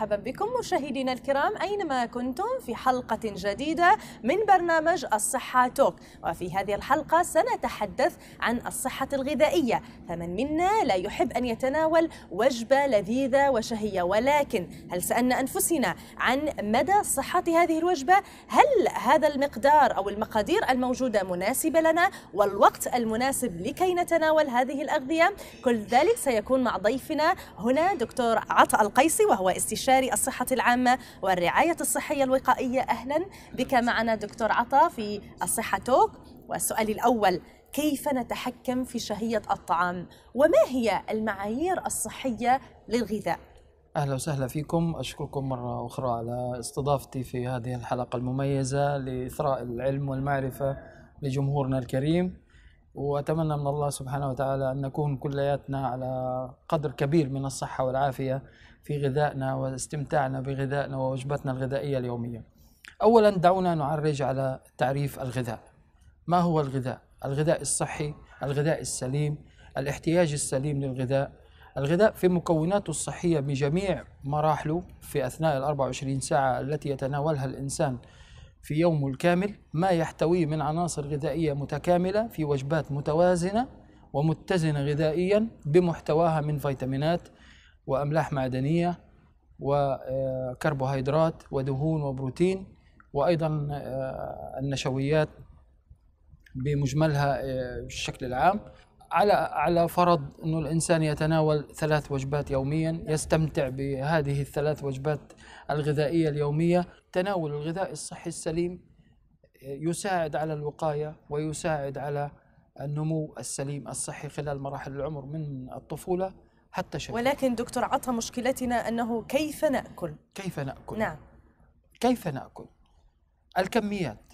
مرحبا بكم مشاهدينا الكرام أينما كنتم في حلقة جديدة من برنامج الصحة توك وفي هذه الحلقة سنتحدث عن الصحة الغذائية فمن منا لا يحب أن يتناول وجبة لذيذة وشهية ولكن هل سألنا أنفسنا عن مدى صحة هذه الوجبة هل هذا المقدار أو المقادير الموجودة مناسبة لنا والوقت المناسب لكي نتناول هذه الأغذية كل ذلك سيكون مع ضيفنا هنا دكتور عطاء القيسي وهو استشاري استشاري الصحة العامة والرعاية الصحية الوقائية أهلا بك معنا دكتور عطا في الصحة توك والسؤال الأول كيف نتحكم في شهية الطعام وما هي المعايير الصحية للغذاء أهلا وسهلا فيكم أشكركم مرة أخرى على استضافتي في هذه الحلقة المميزة لإثراء العلم والمعرفة لجمهورنا الكريم وأتمنى من الله سبحانه وتعالى أن نكون كلياتنا على قدر كبير من الصحة والعافية في غذائنا واستمتاعنا بغذائنا ووجبتنا الغذائية اليومية أولا دعونا نعرج على تعريف الغذاء ما هو الغذاء؟ الغذاء الصحي الغذاء السليم الاحتياج السليم للغذاء الغذاء في مكوناته الصحية بجميع مراحله في أثناء ال 24 ساعة التي يتناولها الإنسان في يومه الكامل ما يحتويه من عناصر غذائية متكاملة في وجبات متوازنة ومتزنة غذائيا بمحتواها من فيتامينات وأملاح معدنية وكربوهيدرات ودهون وبروتين وأيضا آه، النشويات بمجملها آه، الشكل العام على على فرض انه الانسان يتناول ثلاث وجبات يوميا يستمتع بهذه الثلاث وجبات الغذائيه اليوميه تناول الغذاء الصحي السليم يساعد على الوقايه ويساعد على النمو السليم الصحي خلال مراحل العمر من الطفوله حتى شباب ولكن دكتور عطى مشكلتنا انه كيف ناكل كيف ناكل نعم كيف ناكل الكميات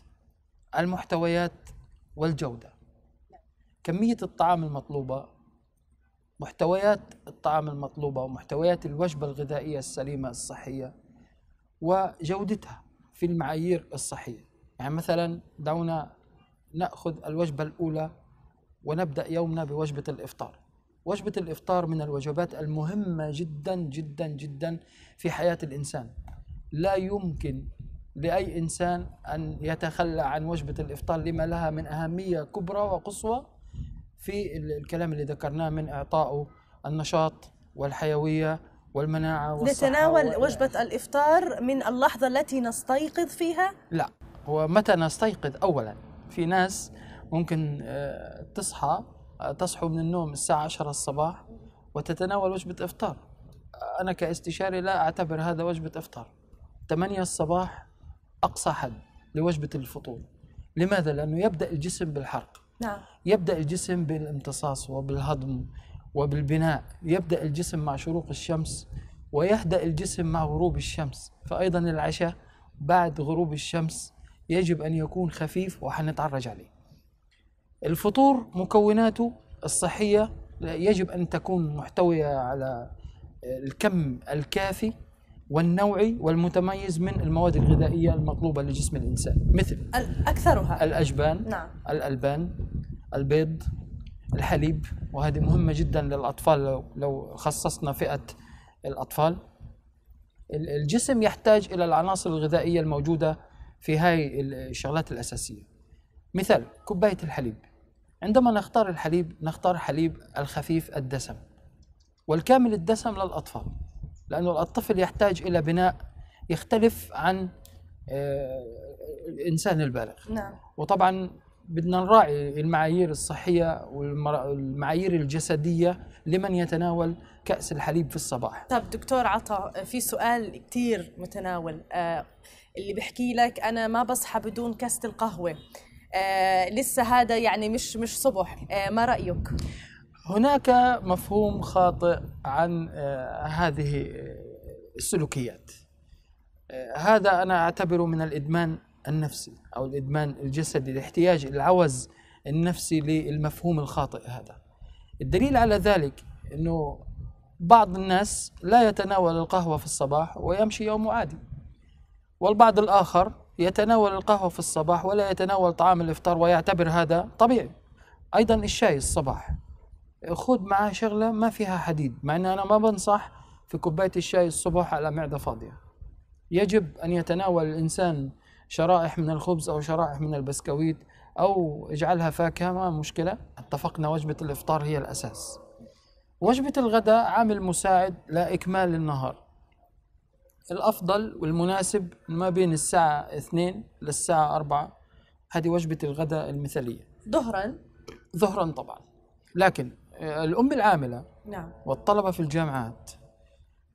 المحتويات والجوده كمية الطعام المطلوبة محتويات الطعام المطلوبة ومحتويات الوجبة الغذائية السليمة الصحية وجودتها في المعايير الصحية يعني مثلا دعونا نأخذ الوجبة الأولى ونبدأ يومنا بوجبة الإفطار وجبة الإفطار من الوجبات المهمة جدا جدا جدا في حياة الإنسان لا يمكن لأي إنسان أن يتخلى عن وجبة الإفطار لما لها من أهمية كبرى وقصوى في الكلام اللي ذكرناه من إعطائه النشاط والحيوية والمناعة نتناول وجبة الإفطار من اللحظة التي نستيقظ فيها؟ لا هو متى نستيقظ أولا في ناس ممكن آه، تصحى آه، تصحو من النوم الساعة 10 الصباح وتتناول وجبة إفطار أنا كاستشاري لا أعتبر هذا وجبة إفطار 8 الصباح أقصى حد لوجبة الفطور لماذا؟ لأنه يبدأ الجسم بالحرق نعم. يبدأ الجسم بالامتصاص وبالهضم وبالبناء يبدأ الجسم مع شروق الشمس ويهدأ الجسم مع غروب الشمس فأيضا العشاء بعد غروب الشمس يجب أن يكون خفيف وحنتعرج عليه الفطور مكوناته الصحية يجب أن تكون محتوية على الكم الكافي والنوعي والمتميز من المواد الغذائية المطلوبة لجسم الإنسان مثل أكثرها الأجبان نعم. الألبان البيض الحليب وهذه مهمة جدا للأطفال لو, لو خصصنا فئة الأطفال الجسم يحتاج إلى العناصر الغذائية الموجودة في هاي الشغلات الأساسية مثال كوباية الحليب عندما نختار الحليب نختار حليب الخفيف الدسم والكامل الدسم للأطفال لأنه الطفل يحتاج إلى بناء يختلف عن آه، الإنسان البالغ نعم. وطبعا بدنا نراعي المعايير الصحية والمعايير الجسدية لمن يتناول كأس الحليب في الصباح طب دكتور عطا في سؤال كتير متناول آه، اللي بحكي لك أنا ما بصحى بدون كاسة القهوة آه، لسه هذا يعني مش مش صبح ما رأيك؟ هناك مفهوم خاطئ عن آه، هذه آه، السلوكيات آه، هذا أنا أعتبره من الإدمان النفسي أو الإدمان الجسدي الاحتياج العوز النفسي للمفهوم الخاطئ هذا الدليل على ذلك أنه بعض الناس لا يتناول القهوة في الصباح ويمشي يوم عادي والبعض الآخر يتناول القهوة في الصباح ولا يتناول طعام الإفطار ويعتبر هذا طبيعي أيضا الشاي الصباح خذ معاه شغله ما فيها حديد مع ان انا ما بنصح في كوبايه الشاي الصبح على معده فاضيه يجب ان يتناول الانسان شرائح من الخبز او شرائح من البسكويت او اجعلها فاكهه ما مشكله اتفقنا وجبه الافطار هي الاساس وجبه الغداء عامل مساعد لاكمال النهار الافضل والمناسب ما بين الساعه 2 للساعه 4 هذه وجبه الغداء المثاليه ظهرا ظهرا طبعا لكن الأم العاملة نعم والطلبة في الجامعات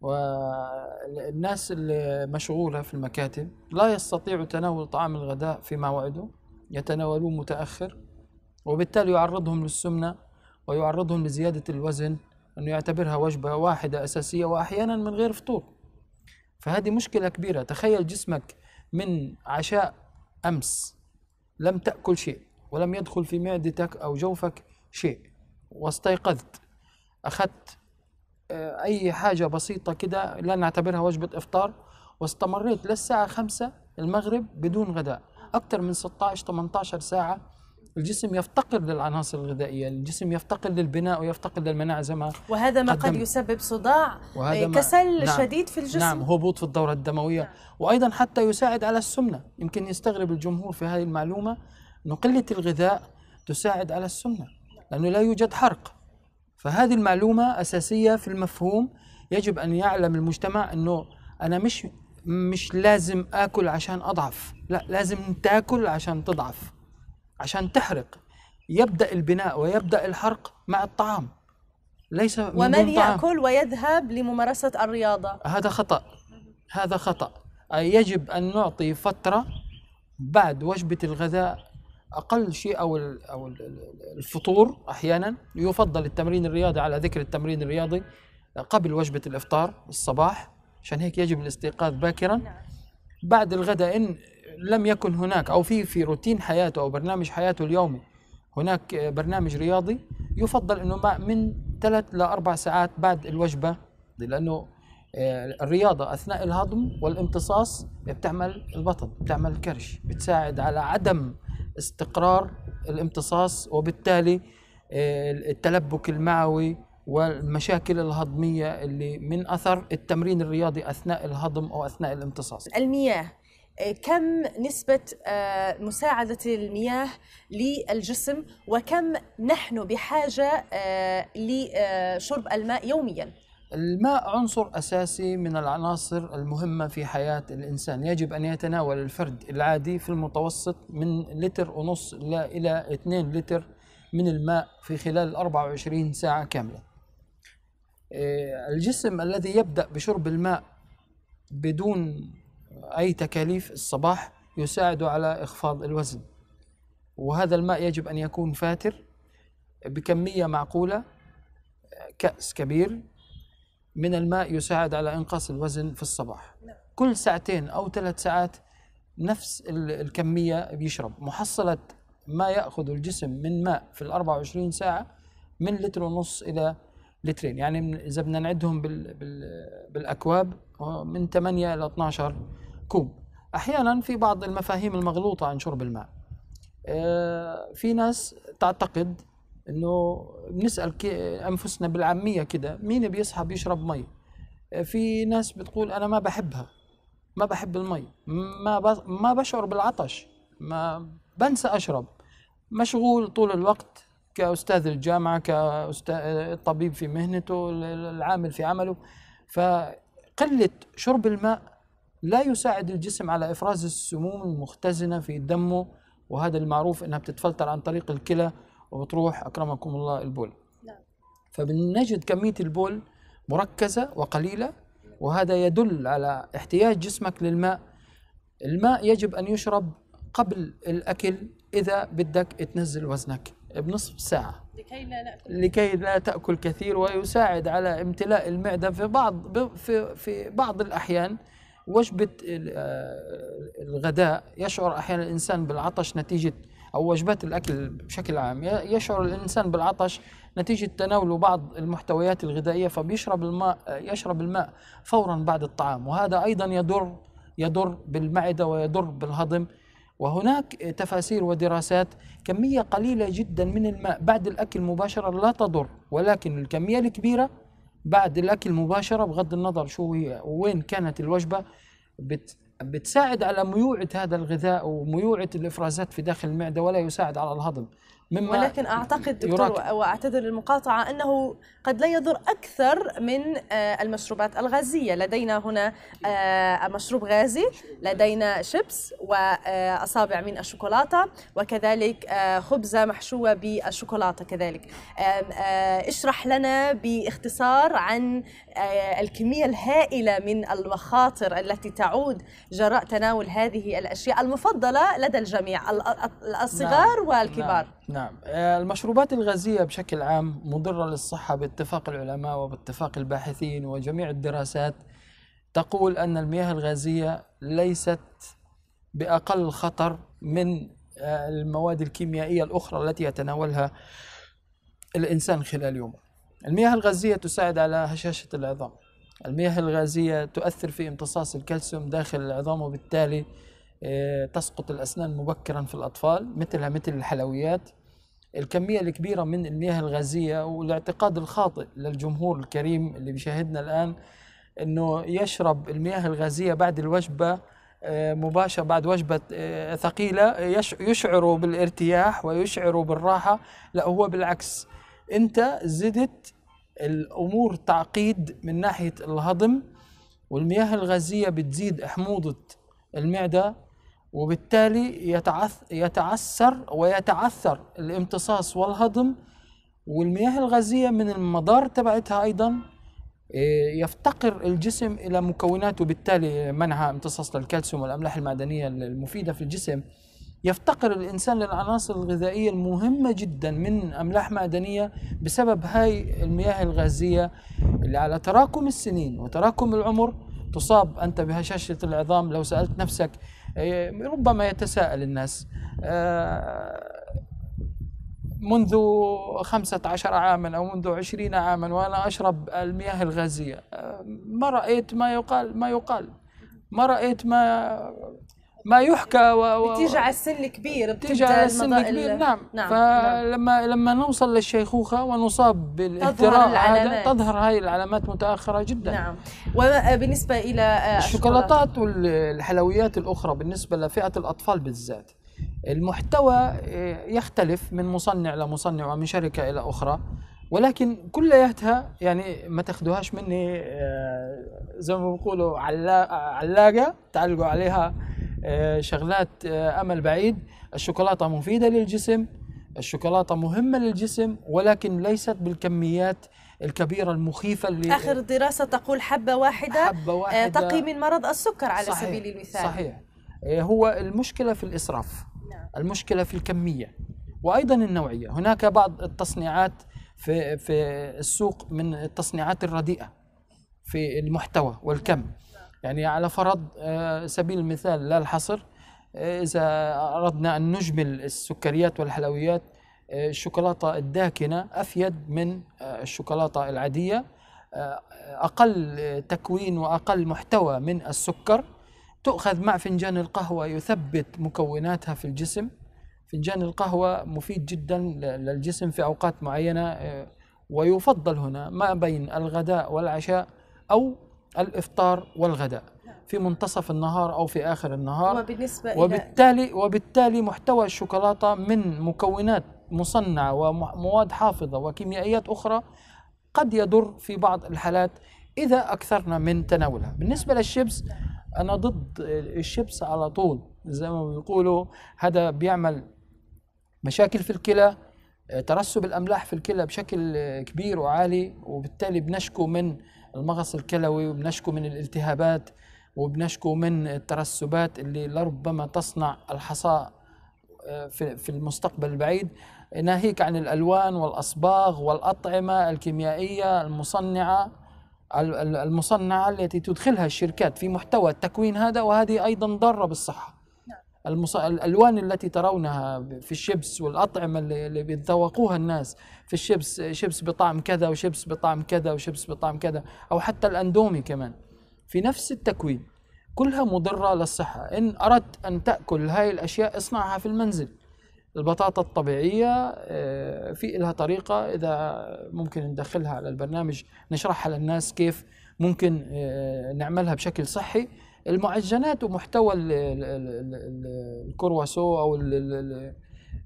والناس اللي مشغولة في المكاتب لا يستطيعوا تناول طعام الغداء فيما وعدوا يتناولوه متأخر وبالتالي يعرضهم للسمنة ويعرضهم لزيادة الوزن أنه يعتبرها وجبة واحدة أساسية وأحيانا من غير فطور فهذه مشكلة كبيرة تخيل جسمك من عشاء أمس لم تأكل شيء ولم يدخل في معدتك أو جوفك شيء واستيقظت أخذت آه، أي حاجة بسيطة كده لا نعتبرها وجبة إفطار واستمريت للساعة خمسة المغرب بدون غداء أكثر من 16 18 ساعة الجسم يفتقر للعناصر الغذائيه، الجسم يفتقر للبناء ويفتقر للمناعه زي ما وهذا ما قد, يسبب صداع كسل نعم شديد في الجسم نعم هبوط في الدوره الدمويه نعم وايضا حتى يساعد على السمنه، يمكن يستغرب الجمهور في هذه المعلومه انه قله الغذاء تساعد على السمنه لأنه لا يوجد حرق فهذه المعلومة أساسية في المفهوم يجب أن يعلم المجتمع أنه أنا مش مش لازم آكل عشان أضعف لا لازم تاكل عشان تضعف عشان تحرق يبدأ البناء ويبدأ الحرق مع الطعام ليس من ومن طعام. يأكل ويذهب لممارسة الرياضة هذا خطأ هذا خطأ يجب أن نعطي فترة بعد وجبة الغذاء اقل شيء او او الفطور احيانا يفضل التمرين الرياضي على ذكر التمرين الرياضي قبل وجبه الافطار الصباح عشان هيك يجب الاستيقاظ باكرا نعم. بعد الغداء ان لم يكن هناك او في في روتين حياته او برنامج حياته اليومي هناك برنامج رياضي يفضل انه ما من ثلاث لاربع ساعات بعد الوجبه لانه آه، الرياضه اثناء الهضم والامتصاص بتعمل البطن بتعمل الكرش بتساعد على عدم استقرار الامتصاص وبالتالي آه، التلبك المعوي والمشاكل الهضمية اللي من أثر التمرين الرياضي أثناء الهضم أو أثناء الامتصاص المياه آه، كم نسبة آه، مساعدة المياه للجسم وكم نحن بحاجة لشرب الماء يومياً الماء عنصر اساسي من العناصر المهمه في حياه الانسان، يجب ان يتناول الفرد العادي في المتوسط من لتر ونص الى 2 لتر من الماء في خلال 24 ساعه كامله. آه، الجسم الذي يبدا بشرب الماء بدون اي تكاليف الصباح يساعد على اخفاض الوزن. وهذا الماء يجب ان يكون فاتر بكميه معقوله كأس كبير من الماء يساعد على إنقاص الوزن في الصباح كل ساعتين أو ثلاث ساعات نفس الكمية بيشرب محصلة ما يأخذ الجسم من ماء في ال 24 ساعة من لتر ونص إلى لترين يعني إذا بدنا نعدهم بال بال بالأكواب آه، من 8 إلى 12 كوب أحيانا في بعض المفاهيم المغلوطة عن شرب الماء آه، في ناس تعتقد انه بنسال انفسنا بالعاميه كده مين بيصحى بيشرب مي في ناس بتقول انا ما بحبها ما بحب المي ما ما بشعر بالعطش ما بنسى اشرب مشغول طول الوقت كاستاذ الجامعه الطبيب في مهنته العامل في عمله فقله شرب الماء لا يساعد الجسم على افراز السموم المختزنه في دمه وهذا المعروف انها بتتفلتر عن طريق الكلى وبتروح اكرمكم الله البول نعم. فبنجد كميه البول مركزه وقليله وهذا يدل على احتياج جسمك للماء الماء يجب ان يشرب قبل الاكل اذا بدك تنزل وزنك بنصف ساعه لكي لا ناكل لكي لا تاكل كثير ويساعد على امتلاء المعده في بعض في في بعض الاحيان وجبه آه، الغداء يشعر احيانا الانسان بالعطش نتيجه أو وجبات الأكل بشكل عام يشعر الإنسان بالعطش نتيجة تناوله بعض المحتويات الغذائية فبيشرب الماء يشرب الماء فورا بعد الطعام وهذا أيضا يضر يضر بالمعدة ويضر بالهضم وهناك تفاسير ودراسات كمية قليلة جدا من الماء بعد الأكل مباشرة لا تضر ولكن الكمية الكبيرة بعد الأكل مباشرة بغض النظر شو هي وين كانت الوجبة بت بتساعد على ميوعة هذا الغذاء وميوعة الإفرازات في داخل المعدة ولا يساعد على الهضم مما ولكن اعتقد دكتور واعتذر للمقاطعه انه قد لا يضر اكثر من آه، المشروبات الغازيه، لدينا هنا آه، مشروب غازي، لدينا شيبس واصابع آه، من الشوكولاته وكذلك خبزه محشوه بالشوكولاته كذلك. اشرح لنا باختصار عن الكميه الهائله من المخاطر التي تعود جراء تناول هذه الاشياء المفضله لدى الجميع الصغار نعم. والكبار. نعم. نعم آه، المشروبات الغازية بشكل عام مضرة للصحة باتفاق العلماء وباتفاق الباحثين وجميع الدراسات تقول أن المياه الغازية ليست بأقل خطر من آه، المواد الكيميائية الأخرى التي يتناولها الإنسان خلال يومه المياه الغازية تساعد على هشاشة العظام المياه الغازية تؤثر في امتصاص الكالسيوم داخل العظام وبالتالي آه، تسقط الأسنان مبكرا في الأطفال مثلها مثل الحلويات الكمية الكبيرة من المياه الغازية والاعتقاد الخاطئ للجمهور الكريم اللي بيشاهدنا الآن أنه يشرب المياه الغازية بعد الوجبة آه، مباشرة بعد وجبة آه، ثقيلة يشعر بالارتياح ويشعر بالراحة لا هو بالعكس أنت زدت الأمور تعقيد من ناحية الهضم والمياه الغازية بتزيد حموضة المعدة وبالتالي يتعثر ويتعثر الامتصاص والهضم والمياه الغازية من المدار تبعتها أيضا آه، يفتقر الجسم إلى مكونات وبالتالي منع امتصاص للكالسيوم والأملاح المعدنية المفيدة في الجسم يفتقر الإنسان للعناصر الغذائية المهمة جدا من أملاح معدنية بسبب هاي المياه الغازية اللي على تراكم السنين وتراكم العمر تصاب أنت بهشاشة العظام لو سألت نفسك إيه، ربما يتساءل الناس آه، منذ خمسة عشر عاما أو منذ عشرين عاما وأنا أشرب المياه الغازية آه، ما رأيت ما يقال ما يقال ما رأيت ما ما يحكى و... و... بتيجي على السن الكبير بتيجي على السن الكبير نعم. نعم فلما نعم. لما نوصل للشيخوخه ونصاب بالاضطراب هذا تظهر هاي العلامات متاخره جدا نعم وبالنسبه الى آه، الشوكولاتات والحلويات الاخرى بالنسبه لفئه الاطفال بالذات المحتوى آه، يختلف من مصنع لمصنع ومن شركه الى اخرى ولكن كلياتها يعني ما تاخذوهاش مني آه، زي ما بيقولوا علاقه تعلقوا عليها آه، شغلات آه، امل بعيد الشوكولاته مفيده للجسم الشوكولاته مهمه للجسم ولكن ليست بالكميات الكبيرة المخيفة اللي آخر دراسة تقول حبة واحدة, حبة آه، واحدة تقي من مرض السكر على صحيح سبيل المثال صحيح هو المشكلة في الإسراف نعم. المشكلة في الكمية وأيضا النوعية هناك بعض التصنيعات في, في السوق من التصنيعات الرديئة في المحتوى والكم يعني على فرض آه، سبيل المثال لا الحصر آه، إذا أردنا أن نجمل السكريات والحلويات آه، الشوكولاتة الداكنة أفيد من الشوكولاتة العادية أقل تكوين وأقل محتوى من السكر تؤخذ مع فنجان القهوة يثبت مكوناتها في الجسم فنجان القهوة مفيد جدا للجسم في أوقات معينة ويفضل هنا ما بين الغداء والعشاء أو الافطار والغداء في منتصف النهار او في اخر النهار وبالنسبه وبالتالي إلى وبالتالي محتوى الشوكولاته من مكونات مصنعه ومواد حافظه وكيميائيات اخرى قد يضر في بعض الحالات اذا اكثرنا من تناولها بالنسبه للشيبس انا ضد الشيبس على طول زي ما بيقولوا هذا بيعمل مشاكل في الكلى ترسب الاملاح في الكلى بشكل كبير وعالي وبالتالي بنشكو من المغص الكلوي وبنشكو من الالتهابات وبنشكو من الترسبات اللي لربما تصنع الحصاء آه، في المستقبل البعيد ناهيك عن الألوان والأصباغ والأطعمة الكيميائية المصنعة المصنعة التي تدخلها الشركات في محتوى التكوين هذا وهذه أيضا ضارة بالصحة المص... الالوان التي ترونها في الشيبس والاطعمه اللي, اللي بيتذوقوها الناس في الشيبس شيبس بطعم كذا وشيبس بطعم كذا وشيبس بطعم كذا او حتى الاندومي كمان في نفس التكوين كلها مضره للصحه ان اردت ان تاكل هاي الاشياء اصنعها في المنزل البطاطا الطبيعيه آه، في لها طريقه اذا ممكن ندخلها على البرنامج نشرحها للناس كيف ممكن آه، نعملها بشكل صحي المعجنات ومحتوى الكرواسو او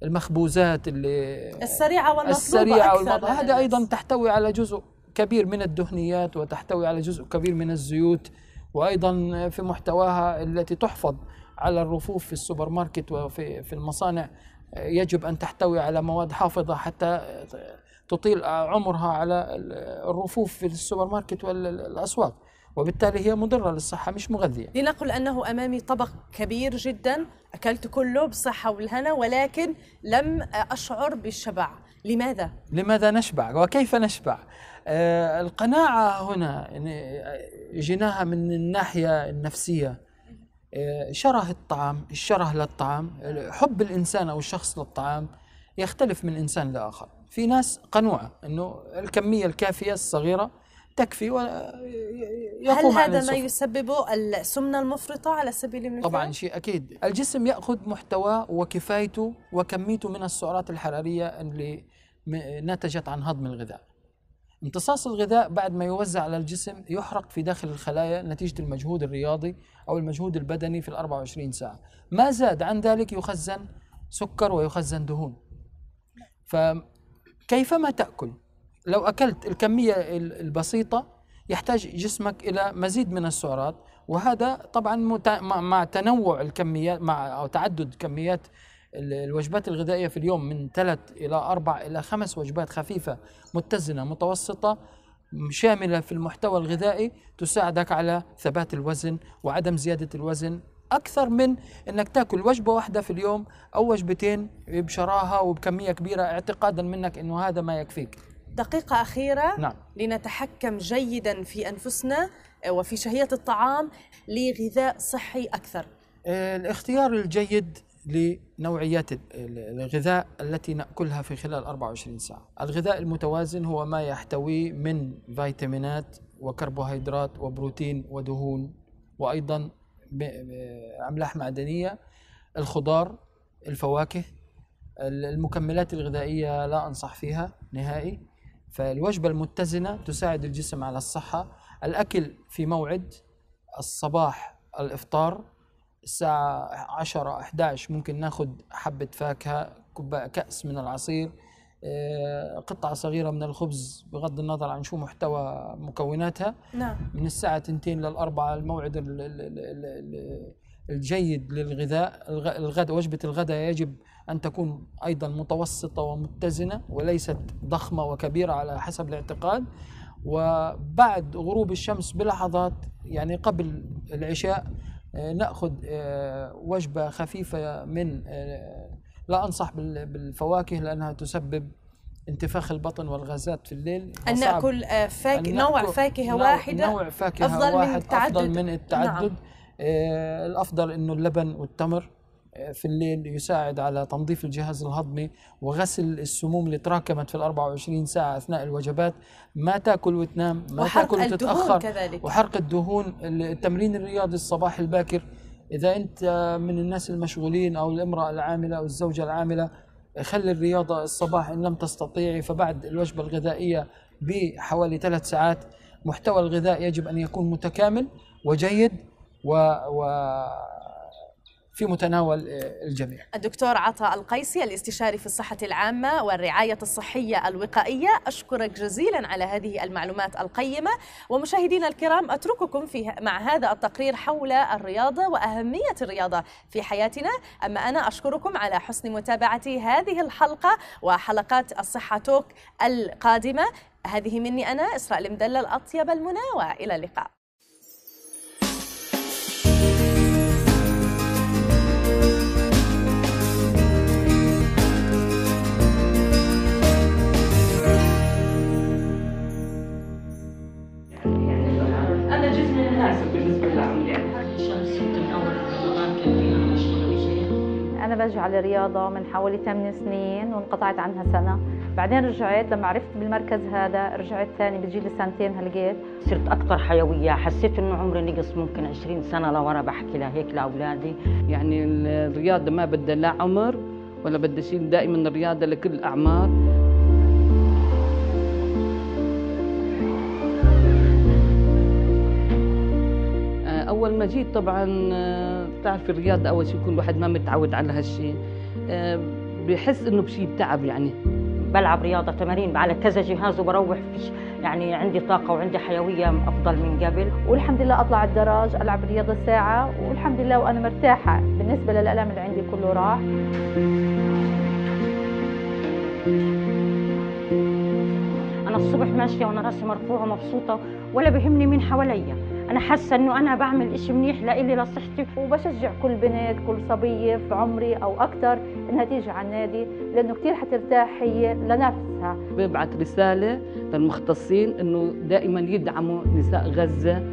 المخبوزات اللي السريعه والمطلوبه السريعه والمطلوبة هذا ايضا تحتوي على جزء كبير من الدهنيات وتحتوي على جزء كبير من الزيوت وايضا في محتواها التي تحفظ على الرفوف في السوبر ماركت وفي في المصانع يجب ان تحتوي على مواد حافظه حتى تطيل عمرها على الرفوف في السوبر ماركت والاسواق وبالتالي هي مضرة للصحة مش مغذية لنقل أنه أمامي طبق كبير جدا أكلت كله بالصحة والهنا ولكن لم أشعر بالشبع لماذا؟ لماذا نشبع وكيف نشبع؟ آه القناعة هنا يعني آه، جيناها من الناحية النفسية آه شره الطعام الشره للطعام حب الإنسان أو الشخص للطعام يختلف من إنسان لآخر في ناس قنوعة أنه الكمية الكافية الصغيرة تكفي هل هذا ما يسببه السمنة المفرطة على سبيل المثال؟ طبعا شيء أكيد الجسم يأخذ محتوى وكفايته وكميته من السعرات الحرارية اللي نتجت عن هضم الغذاء امتصاص الغذاء بعد ما يوزع على الجسم يحرق في داخل الخلايا نتيجة المجهود الرياضي أو المجهود البدني في ال 24 ساعة ما زاد عن ذلك يخزن سكر ويخزن دهون فكيفما تأكل لو أكلت الكمية البسيطة يحتاج جسمك إلى مزيد من السعرات وهذا طبعا مع تنوع الكميات مع أو تعدد كميات الوجبات الغذائية في اليوم من ثلاث إلى أربع إلى خمس وجبات خفيفة متزنة متوسطة شاملة في المحتوى الغذائي تساعدك على ثبات الوزن وعدم زيادة الوزن أكثر من أنك تاكل وجبة واحدة في اليوم أو وجبتين بشراهة وبكمية كبيرة اعتقادا منك أنه هذا ما يكفيك دقيقة أخيرة نعم. لنتحكم جيدا في أنفسنا آه، وفي شهية الطعام لغذاء صحي أكثر آه، الاختيار الجيد لنوعيات الغذاء التي ناكلها في خلال 24 ساعه. الغذاء المتوازن هو ما يحتوي من فيتامينات وكربوهيدرات وبروتين ودهون وايضا املاح معدنيه، الخضار، الفواكه، المكملات الغذائيه لا انصح فيها نهائي. فالوجبة المتزنة تساعد الجسم على الصحة الأكل في موعد الصباح الإفطار الساعة 10 11 ممكن ناخذ حبة فاكهة كأس من العصير آه، قطعة صغيرة من الخبز بغض النظر عن شو محتوى مكوناتها نعم. من الساعة 2 للأربعة الموعد الجيد للغذاء الغد وجبة الغداء يجب أن تكون أيضا متوسطة ومتزنة وليست ضخمة وكبيرة على حسب الاعتقاد وبعد غروب الشمس بلحظات يعني قبل العشاء آه، ناخذ آه، وجبه خفيفه من آه، لا انصح بالفواكه لانها تسبب انتفاخ البطن والغازات في الليل ان ناكل فاك... نوع فاكهه واحده نوع فاكهه أفضل واحد من التعدد. افضل من التعدد نعم. الافضل انه اللبن والتمر في الليل يساعد على تنظيف الجهاز الهضمي وغسل السموم اللي تراكمت في ال 24 ساعة أثناء الوجبات ما تاكل وتنام ما وحرق تاكل وتتأخر كذلك. وحرق الدهون التمرين الرياضي الصباح الباكر إذا أنت من الناس المشغولين أو الامرأة العاملة أو الزوجة العاملة خلي الرياضة الصباح إن لم تستطيعي فبعد الوجبة الغذائية بحوالي ثلاث ساعات محتوى الغذاء يجب أن يكون متكامل وجيد و, و... في متناول آه، الجميع الدكتور عطاء القيسي الاستشاري في الصحة العامة والرعاية الصحية الوقائية أشكرك جزيلا على هذه المعلومات القيمة ومشاهدينا الكرام أترككم في مع هذا التقرير حول الرياضة وأهمية الرياضة في حياتنا أما أنا أشكركم على حسن متابعة هذه الحلقة وحلقات الصحة توك القادمة هذه مني أنا إسراء المدلل أطيب المنى وإلى اللقاء مناسب بالنسبه للعميلين أنا برجع للرياضة من حوالي 8 سنين وانقطعت عنها سنة بعدين رجعت لما عرفت بالمركز هذا رجعت ثاني بتجي لي سنتين هلقيت صرت أكثر حيوية حسيت إنه عمري نقص ممكن 20 سنة لورا بحكي لهيك لأولادي يعني الرياضة ما بدها لا عمر ولا بدها شيء دائما الرياضة لكل الأعمار آه، اول ما جيت طبعا بتعرفي الرياضة أول شيء كل واحد ما متعود على هالشيء آه، بحس إنه بشيء بتعب يعني بلعب رياضة تمارين على كذا جهاز وبروح فيش يعني عندي طاقة وعندي حيوية أفضل من قبل والحمد لله أطلع الدراج ألعب رياضة ساعة والحمد لله وأنا مرتاحة بالنسبة للألم اللي عندي كله راح أنا الصبح ماشية وأنا راسي مرفوعة مبسوطة ولا بهمني مين حواليا انا حاسه انه انا بعمل إشي منيح لإلي لصحتي وبشجع كل بنت كل صبيه في عمري او اكثر انها تيجي على النادي لانه كثير حترتاح هي لنفسها ببعث رساله للمختصين انه دائما يدعموا نساء غزه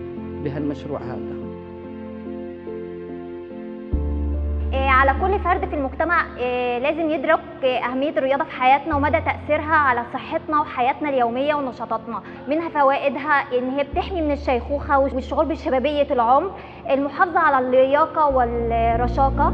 بهالمشروع هذا على كل فرد في المجتمع آه، لازم يدرك آه، أهمية الرياضة في حياتنا ومدى تأثيرها على صحتنا وحياتنا اليومية ونشاطاتنا منها فوائدها إن هي بتحمي من الشيخوخة والشعور بشبابية العمر المحافظة على اللياقة والرشاقة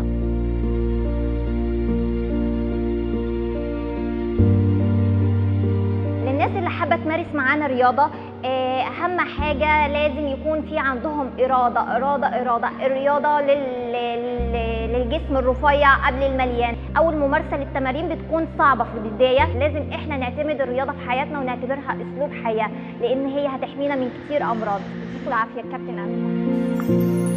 للناس اللي حابة تمارس معانا رياضة آه، أهم حاجة لازم يكون في عندهم إرادة إرادة إرادة الرياضة لل للجسم الرفيع قبل المليان او ممارسه للتمارين بتكون صعبه في البدايه لازم احنا نعتمد الرياضه في حياتنا ونعتبرها اسلوب حياه لان هي هتحمينا من كتير امراض يعطيكم العافيه كابتن امين